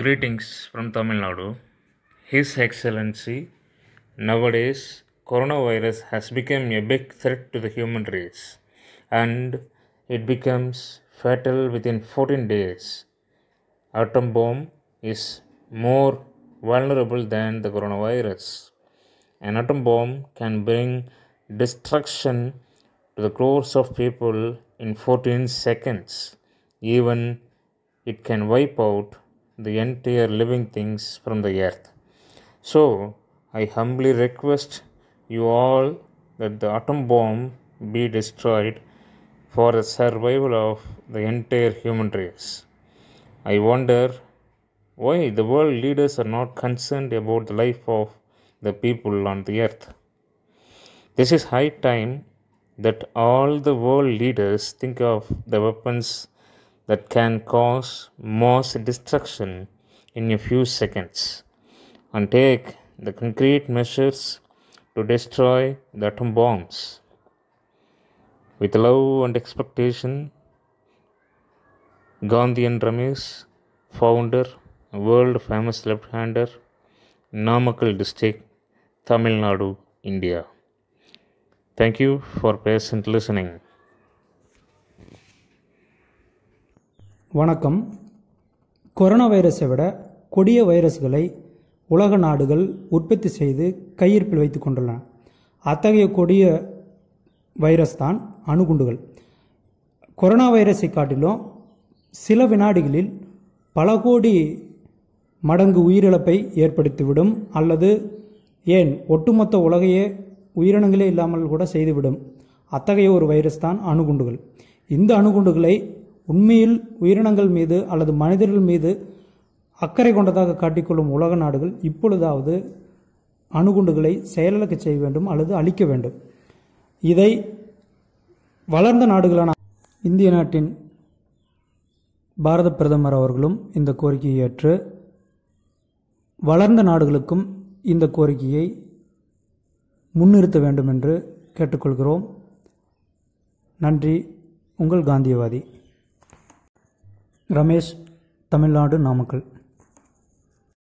Greetings from Tamil Nadu. His Excellency, nowadays coronavirus has become a big threat to the human race and it becomes fatal within 14 days. Atom bomb is more vulnerable than the coronavirus. An atom bomb can bring destruction to the crores of people in 14 seconds. Even it can wipe out the entire living things from the earth. So, I humbly request you all that the atom bomb be destroyed for the survival of the entire human race. I wonder why the world leaders are not concerned about the life of the people on the earth. This is high time that all the world leaders think of the weapons that can cause mass destruction in a few seconds and take the concrete measures to destroy the atom bombs. With love and expectation, and Ramesh, founder, world famous left hander, Namakal district, Tamil Nadu, India. Thank you for patient listening. வணக்கம் corona வைரஸை விட கொடிய வைரஸ்களை உலக நாடுகள் உற்பத்தி செய்து கையிருப்பில் வைத்து கொண்டுள்ளன அத்தகைய கொடிய வைரஸ் தான் அணுகுண்டுகள் கொரோனா வைரஸை காட்டிலும் சில வினாடிகளில் பல கோடி மடங்கு உயிரிழப்பை ஏற்படுத்திவிடும் அல்லது ஏன் ஒட்டுமொத்த உலகையே உயிரினங்களே இல்லாமல் கூட செய்துவிடும் அத்தகைய ஒரு வைரஸ் தான் அணுகுண்டுகள் இந்த அணுகுண்டுகளை உண்மையில் உயிரினங்கள் மீது அல்லது மனிதர்கள் மீது அக்கறை கொண்டதாக காட்டிக்கொள்ளும் உலக நாடுகள் இப்பொழுதாவது அணுகுண்டுகளை செயலக்க செய்ய வேண்டும் அல்லது அழிக்க வேண்டும் இதை வளர்ந்த நாடுகளான இந்திய நாட்டின் பாரத பிரதமர் அவர்களும் இந்த கோரிக்கையை ஏற்று வளர்ந்த நாடுகளுக்கும் இந்த கோரிக்கையை முன்னிறுத்த வேண்டும் என்று கேட்டுக்கொள்கிறோம் நன்றி உங்கள் காந்தியவாதி ரமேஷ் தமிழ்நாடு நாமக்கல்